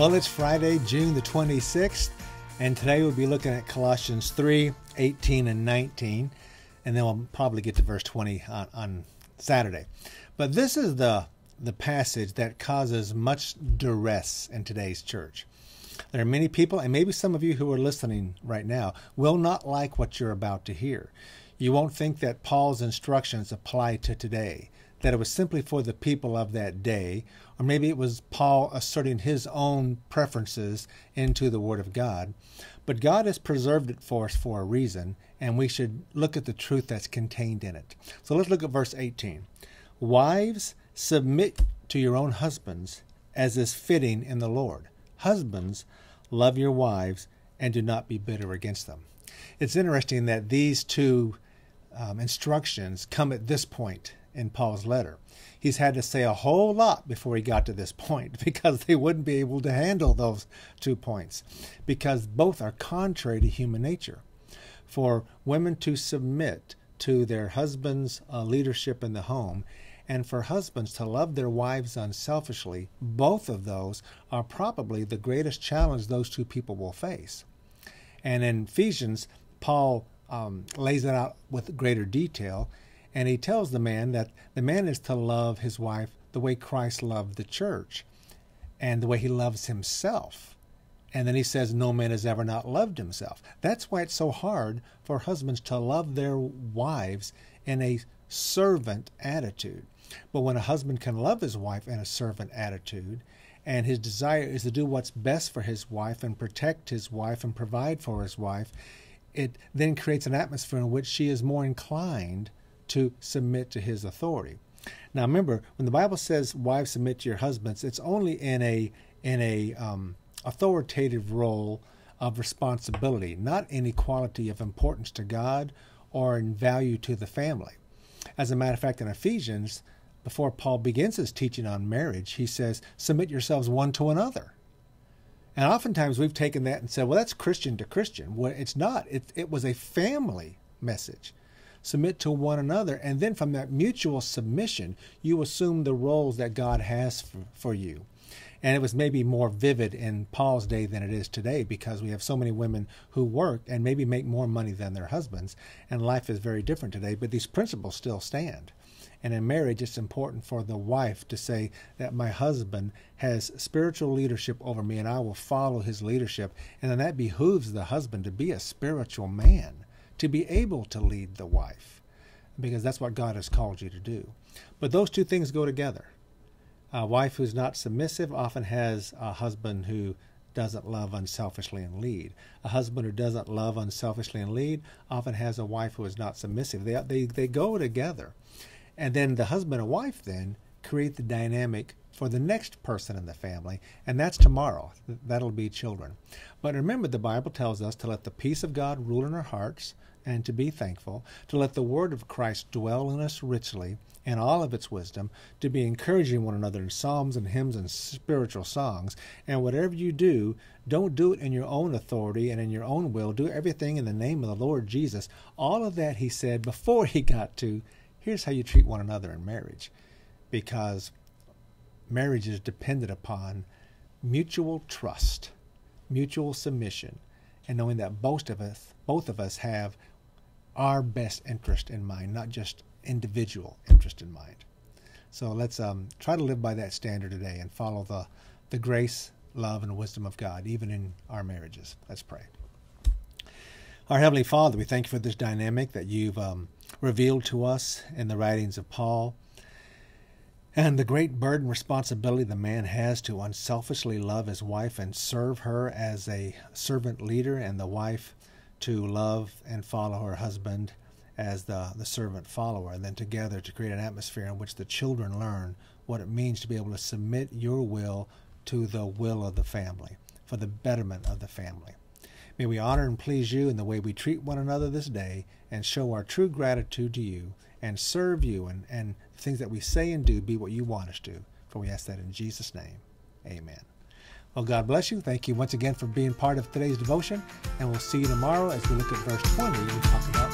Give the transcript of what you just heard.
Well, it's Friday, June the 26th, and today we'll be looking at Colossians 3 18 and 19, and then we'll probably get to verse 20 on, on Saturday. But this is the, the passage that causes much duress in today's church. There are many people, and maybe some of you who are listening right now, will not like what you're about to hear. You won't think that Paul's instructions apply to today, that it was simply for the people of that day, or maybe it was Paul asserting his own preferences into the Word of God. But God has preserved it for us for a reason, and we should look at the truth that's contained in it. So let's look at verse 18. Wives, submit to your own husbands as is fitting in the Lord. Husbands, love your wives and do not be bitter against them. It's interesting that these two um, instructions come at this point in Paul's letter. He's had to say a whole lot before he got to this point because they wouldn't be able to handle those two points because both are contrary to human nature. For women to submit to their husband's uh, leadership in the home and for husbands to love their wives unselfishly, both of those are probably the greatest challenge those two people will face. And in Ephesians, Paul um, lays it out with greater detail. And he tells the man that the man is to love his wife the way Christ loved the church and the way he loves himself. And then he says, No man has ever not loved himself. That's why it's so hard for husbands to love their wives in a servant attitude. But when a husband can love his wife in a servant attitude, and his desire is to do what's best for his wife and protect his wife and provide for his wife, it then creates an atmosphere in which she is more inclined to submit to his authority. Now, remember, when the Bible says wives submit to your husbands, it's only in a in a um, authoritative role of responsibility, not inequality of importance to God or in value to the family. As a matter of fact, in Ephesians, before Paul begins his teaching on marriage, he says, "Submit yourselves one to another." And oftentimes we've taken that and said, well, that's Christian to Christian. Well, it's not. It, it was a family message. Submit to one another. And then from that mutual submission, you assume the roles that God has for, for you. And it was maybe more vivid in Paul's day than it is today because we have so many women who work and maybe make more money than their husbands. And life is very different today, but these principles still stand. And in marriage, it's important for the wife to say that my husband has spiritual leadership over me and I will follow his leadership. And then that behooves the husband to be a spiritual man, to be able to lead the wife, because that's what God has called you to do. But those two things go together. A wife who's not submissive often has a husband who doesn't love unselfishly and lead. A husband who doesn't love unselfishly and lead often has a wife who is not submissive. They, they, they go together. And then the husband and wife then create the dynamic for the next person in the family, and that's tomorrow. That'll be children. But remember, the Bible tells us to let the peace of God rule in our hearts and to be thankful, to let the word of Christ dwell in us richly in all of its wisdom, to be encouraging one another in psalms and hymns and spiritual songs. And whatever you do, don't do it in your own authority and in your own will. Do everything in the name of the Lord Jesus. All of that he said before he got to here's how you treat one another in marriage because marriage is dependent upon mutual trust, mutual submission, and knowing that both of us both of us have our best interest in mind, not just individual interest in mind. So let's um, try to live by that standard today and follow the, the grace, love, and wisdom of God, even in our marriages. Let's pray. Our Heavenly Father, we thank you for this dynamic that you've um, revealed to us in the writings of Paul, and the great burden responsibility the man has to unselfishly love his wife and serve her as a servant leader, and the wife to love and follow her husband as the, the servant follower, and then together to create an atmosphere in which the children learn what it means to be able to submit your will to the will of the family for the betterment of the family. May we honor and please you in the way we treat one another this day and show our true gratitude to you and serve you and, and things that we say and do be what you want us to. For we ask that in Jesus' name. Amen. Well, God bless you. Thank you once again for being part of today's devotion, and we'll see you tomorrow as we look at verse 20 and talk about